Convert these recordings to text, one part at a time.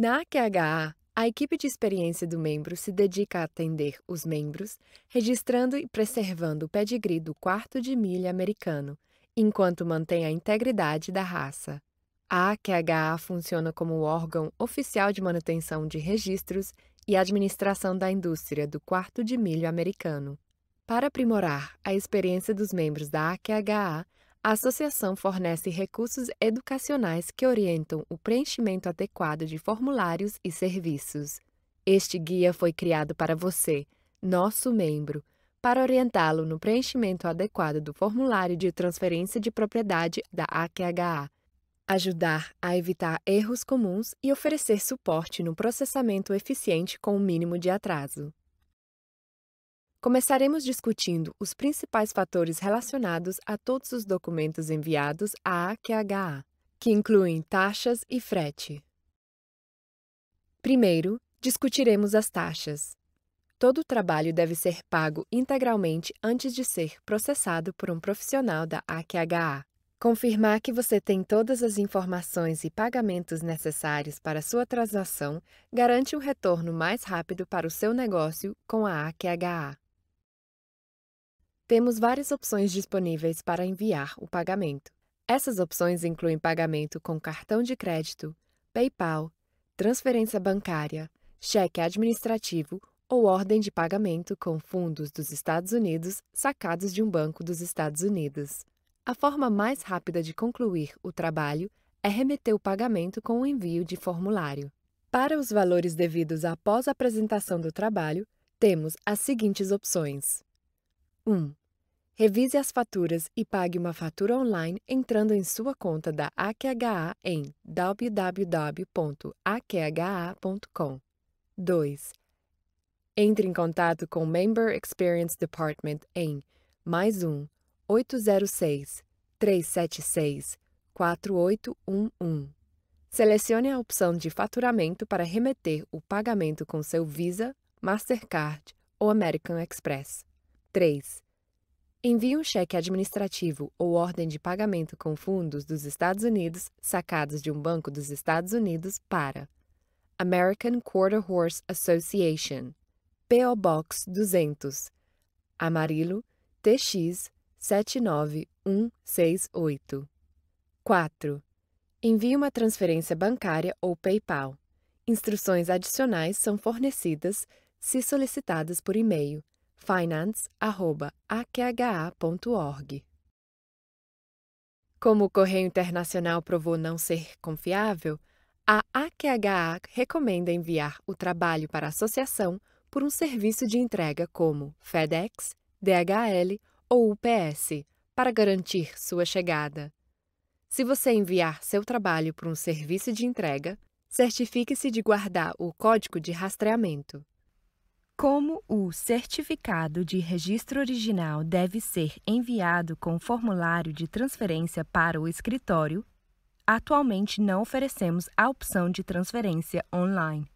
Na QHA, a equipe de experiência do membro se dedica a atender os membros, registrando e preservando o pedigree do quarto de milha americano, enquanto mantém a integridade da raça. A QHA funciona como órgão oficial de manutenção de registros e administração da indústria do quarto de milho americano. Para aprimorar a experiência dos membros da AQHA, a associação fornece recursos educacionais que orientam o preenchimento adequado de formulários e serviços. Este guia foi criado para você, nosso membro, para orientá-lo no preenchimento adequado do formulário de transferência de propriedade da AQHA, ajudar a evitar erros comuns e oferecer suporte no processamento eficiente com o mínimo de atraso. Começaremos discutindo os principais fatores relacionados a todos os documentos enviados à AQHA, que incluem taxas e frete. Primeiro, discutiremos as taxas. Todo trabalho deve ser pago integralmente antes de ser processado por um profissional da AQHA. Confirmar que você tem todas as informações e pagamentos necessários para sua transação garante um retorno mais rápido para o seu negócio com a AQHA. Temos várias opções disponíveis para enviar o pagamento. Essas opções incluem pagamento com cartão de crédito, PayPal, transferência bancária, cheque administrativo ou ordem de pagamento com fundos dos Estados Unidos sacados de um banco dos Estados Unidos. A forma mais rápida de concluir o trabalho é remeter o pagamento com o envio de formulário. Para os valores devidos após a apresentação do trabalho, temos as seguintes opções: 1. Revise as faturas e pague uma fatura online entrando em sua conta da AQHA em www.aqha.com. 2. Entre em contato com o Member Experience Department em mais 1 806 376 4811. Selecione a opção de faturamento para remeter o pagamento com seu Visa, Mastercard ou American Express. 3. Envie um cheque administrativo ou ordem de pagamento com fundos dos Estados Unidos sacados de um banco dos Estados Unidos para American Quarter Horse Association, P.O. Box 200, Amarillo, TX 79168. 4. Envie uma transferência bancária ou PayPal. Instruções adicionais são fornecidas se solicitadas por e-mail finance.akha.org. Como o correio internacional provou não ser confiável, a AQHA recomenda enviar o trabalho para a associação por um serviço de entrega como FedEx, DHL ou UPS, para garantir sua chegada. Se você enviar seu trabalho por um serviço de entrega, certifique-se de guardar o código de rastreamento. Como o certificado de registro original deve ser enviado com formulário de transferência para o escritório, atualmente não oferecemos a opção de transferência online.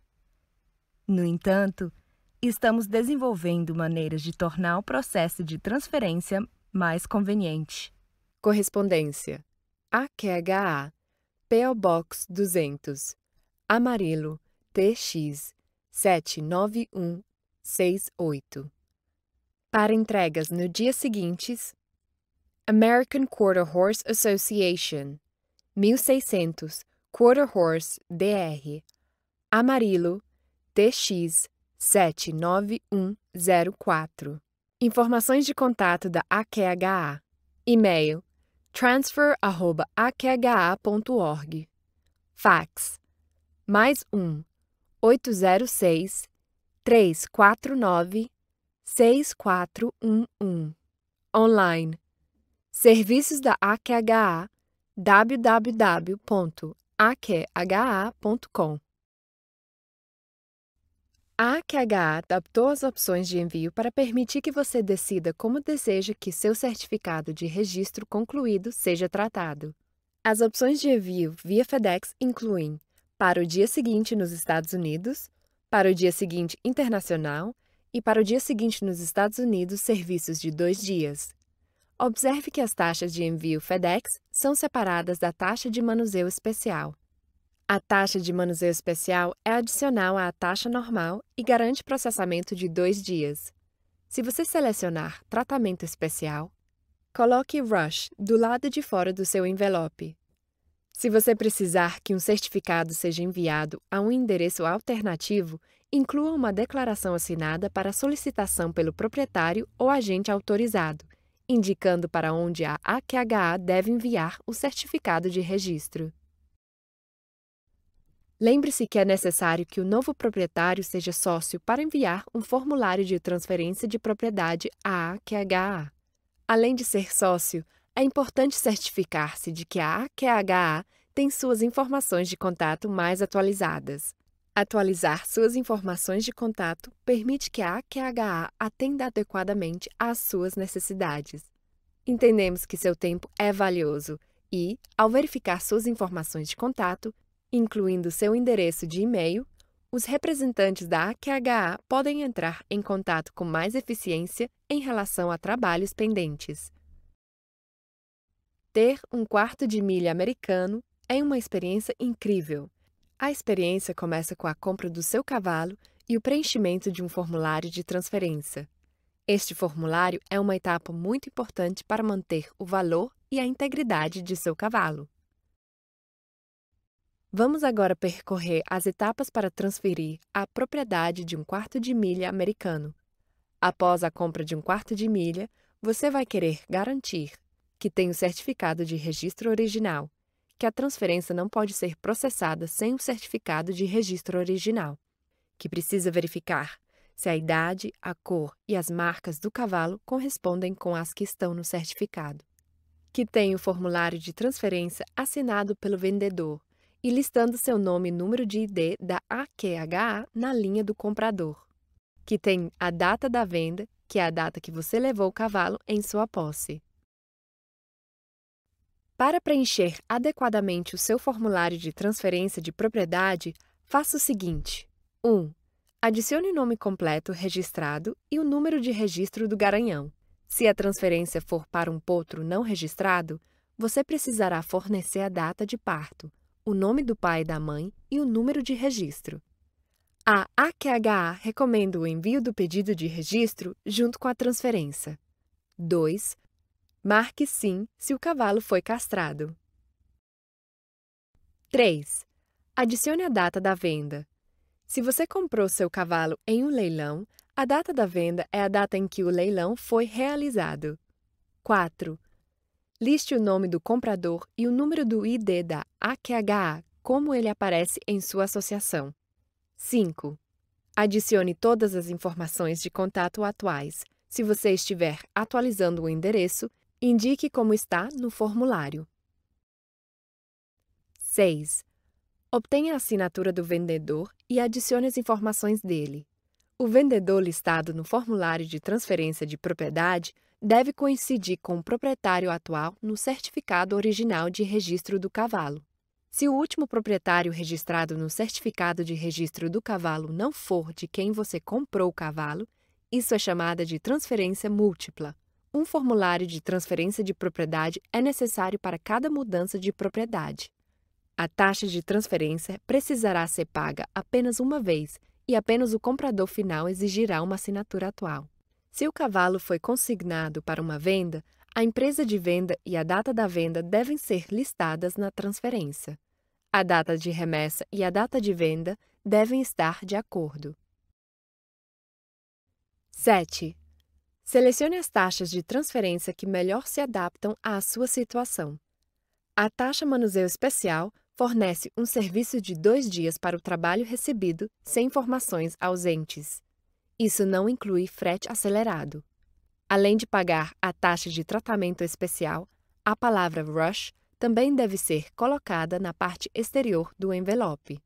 No entanto, estamos desenvolvendo maneiras de tornar o processo de transferência mais conveniente. Correspondência: AQHA, PO Box 200, Amarillo, TX 791 68. Para entregas no dia seguintes, American Quarter Horse Association, 1600, Quarter Horse DR, Amarillo, TX 79104. Informações de contato da AQHA. E-mail transfer@aqha.org. Fax mais um 806 349 6411. Online. Serviços da AQHA www.aqha.com. A AQHA adaptou as opções de envio para permitir que você decida como deseja que seu certificado de registro concluído seja tratado. As opções de envio via FedEx incluem para o dia seguinte nos Estados Unidos, para o dia seguinte internacional e para o dia seguinte nos Estados Unidos serviços de dois dias. Observe que as taxas de envio FedEx são separadas da taxa de manuseio especial. A taxa de manuseio especial é adicional à taxa normal e garante processamento de dois dias. Se você selecionar Tratamento Especial, coloque Rush do lado de fora do seu envelope se você precisar que um certificado seja enviado a um endereço alternativo, inclua uma declaração assinada para solicitação pelo proprietário ou agente autorizado, indicando para onde a AQHA deve enviar o certificado de registro. Lembre-se que é necessário que o novo proprietário seja sócio para enviar um formulário de transferência de propriedade à AQHA. Além de ser sócio, é importante certificar-se de que a AQHA tem suas informações de contato mais atualizadas. Atualizar suas informações de contato permite que a AQHA atenda adequadamente às suas necessidades. Entendemos que seu tempo é valioso e, ao verificar suas informações de contato, incluindo seu endereço de e-mail, os representantes da AQHA podem entrar em contato com mais eficiência em relação a trabalhos pendentes. Ter um quarto de milha americano é uma experiência incrível. A experiência começa com a compra do seu cavalo e o preenchimento de um formulário de transferência. Este formulário é uma etapa muito importante para manter o valor e a integridade de seu cavalo. Vamos agora percorrer as etapas para transferir a propriedade de um quarto de milha americano. Após a compra de um quarto de milha, você vai querer garantir que tem o certificado de registro original, que a transferência não pode ser processada sem o certificado de registro original, que precisa verificar se a idade, a cor e as marcas do cavalo correspondem com as que estão no certificado, que tem o formulário de transferência assinado pelo vendedor e listando seu nome e número de ID da AQHA na linha do comprador, que tem a data da venda, que é a data que você levou o cavalo em sua posse. Para preencher adequadamente o seu formulário de transferência de propriedade, faça o seguinte: 1. Adicione o nome completo registrado e o número de registro do garanhão. Se a transferência for para um potro não registrado, você precisará fornecer a data de parto, o nome do pai e da mãe e o número de registro. A AQHA recomenda o envio do pedido de registro junto com a transferência. 2. Marque sim se o cavalo foi castrado. 3. Adicione a data da venda. Se você comprou seu cavalo em um leilão, a data da venda é a data em que o leilão foi realizado. 4. Liste o nome do comprador e o número do ID da AQHA, como ele aparece em sua associação. 5. Adicione todas as informações de contato atuais, se você estiver atualizando o endereço Indique como está no formulário. 6. Obtenha a assinatura do vendedor e adicione as informações dele. O vendedor listado no formulário de transferência de propriedade deve coincidir com o proprietário atual no certificado original de registro do cavalo. Se o último proprietário registrado no certificado de registro do cavalo não for de quem você comprou o cavalo, isso é chamada de transferência múltipla um formulário de transferência de propriedade é necessário para cada mudança de propriedade. A taxa de transferência precisará ser paga apenas uma vez e apenas o comprador final exigirá uma assinatura atual. Se o cavalo foi consignado para uma venda, a empresa de venda e a data da venda devem ser listadas na transferência. A data de remessa e a data de venda devem estar de acordo. 7. Selecione as taxas de transferência que melhor se adaptam à sua situação. A taxa manuseio especial fornece um serviço de dois dias para o trabalho recebido sem informações ausentes. Isso não inclui frete acelerado. Além de pagar a taxa de tratamento especial, a palavra rush também deve ser colocada na parte exterior do envelope.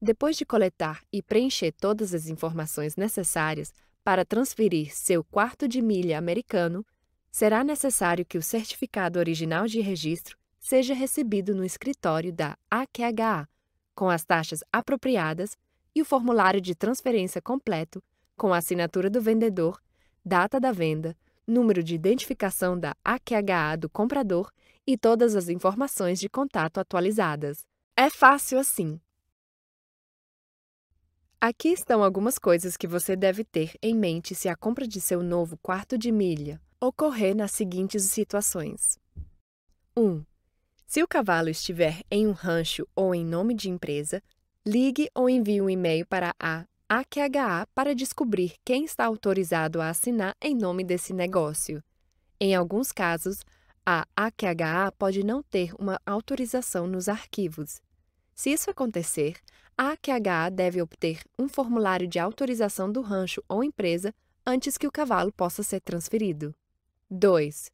Depois de coletar e preencher todas as informações necessárias, para transferir seu quarto de milha americano, será necessário que o certificado original de registro seja recebido no escritório da AQHA, com as taxas apropriadas e o formulário de transferência completo, com a assinatura do vendedor, data da venda, número de identificação da AQHA do comprador e todas as informações de contato atualizadas. É fácil assim. Aqui estão algumas coisas que você deve ter em mente se a compra de seu novo quarto de milha ocorrer nas seguintes situações: 1. se o cavalo estiver em um rancho ou em nome de empresa, ligue ou envie um e-mail para a AQHA para descobrir quem está autorizado a assinar em nome desse negócio. Em alguns casos, a AQHA pode não ter uma autorização nos arquivos. Se isso acontecer, a AQH deve obter um formulário de autorização do rancho ou empresa antes que o cavalo possa ser transferido. 2.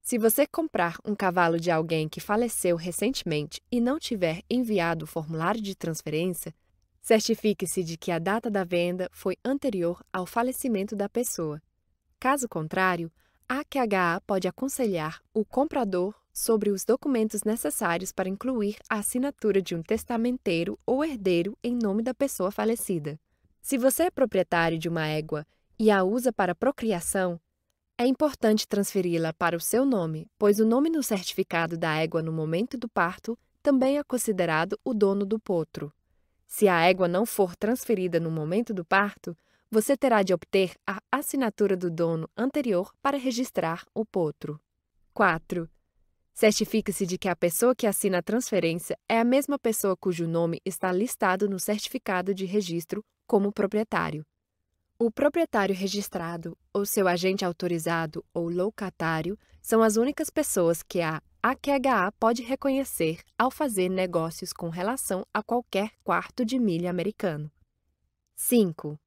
Se você comprar um cavalo de alguém que faleceu recentemente e não tiver enviado o formulário de transferência, certifique-se de que a data da venda foi anterior ao falecimento da pessoa. Caso contrário, a AQH pode aconselhar o comprador sobre os documentos necessários para incluir a assinatura de um testamenteiro ou herdeiro em nome da pessoa falecida. Se você é proprietário de uma égua e a usa para procriação, é importante transferi-la para o seu nome, pois o nome no certificado da égua no momento do parto também é considerado o dono do potro. Se a égua não for transferida no momento do parto, você terá de obter a assinatura do dono anterior para registrar o potro. 4. Certifique-se de que a pessoa que assina a transferência é a mesma pessoa cujo nome está listado no certificado de registro como proprietário. O proprietário registrado ou seu agente autorizado ou locatário são as únicas pessoas que a AQHA pode reconhecer ao fazer negócios com relação a qualquer quarto de milha americano. 5.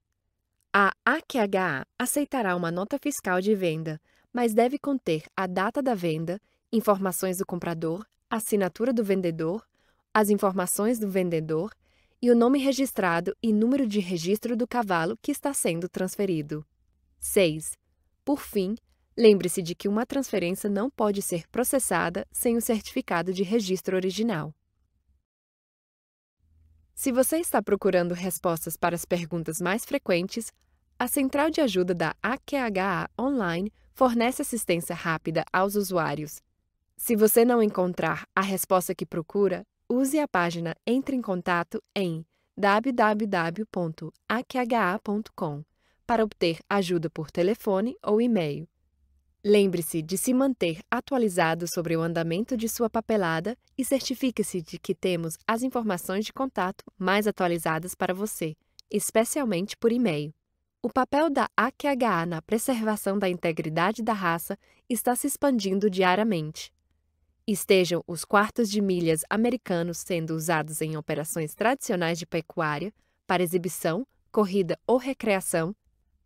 A AQHA aceitará uma nota fiscal de venda, mas deve conter a data da venda informações do comprador, assinatura do vendedor, as informações do vendedor e o nome registrado e número de registro do cavalo que está sendo transferido. 6. Por fim, lembre-se de que uma transferência não pode ser processada sem o certificado de registro original. Se você está procurando respostas para as perguntas mais frequentes, a Central de Ajuda da AQHA Online fornece assistência rápida aos usuários se você não encontrar a resposta que procura, use a página Entre em Contato em www.aqha.com para obter ajuda por telefone ou e-mail. Lembre-se de se manter atualizado sobre o andamento de sua papelada e certifique-se de que temos as informações de contato mais atualizadas para você, especialmente por e-mail. O papel da AQHA na preservação da integridade da raça está se expandindo diariamente estejam os quartos de milhas americanos sendo usados em operações tradicionais de pecuária, para exibição, corrida ou recreação,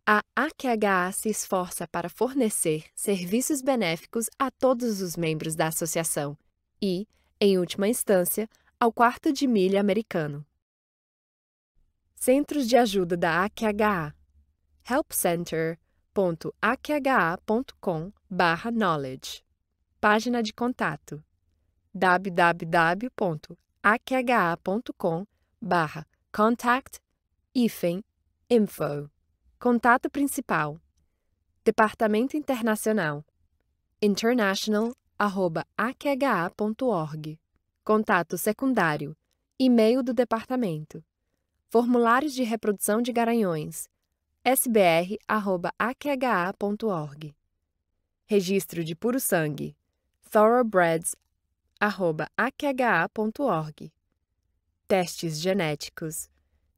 a AQHA se esforça para fornecer serviços benéficos a todos os membros da associação e, em última instância, ao quarto de milha americano. Centros de ajuda da AQHA helpcenter.aqha.com/knowledge Página de contato www.aqha.com contact info. Contato principal. Departamento Internacional. International Contato secundário. E-mail do departamento. Formulários de reprodução de garanhões. sbr.aqha.org. Registro de puro sangue thoroughbreds@akha.org. Testes genéticos.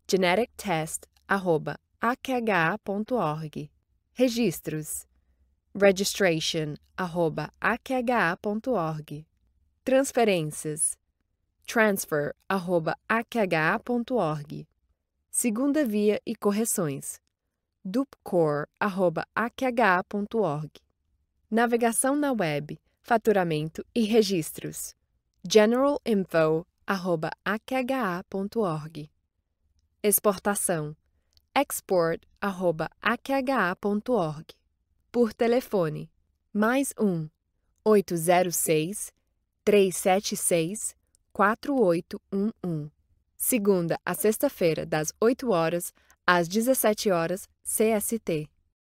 genetictest@akha.org. Registros. registration@akha.org. Transferências. transfer@akha.org. Segunda via e correções. dupcor@akh.org. Navegação na web faturamento e registros. generalinfo@akha.org. Exportação: export@akha.org. Por telefone: mais um 806 376 4811. Segunda a sexta-feira, das 8 horas às 17 horas, CST.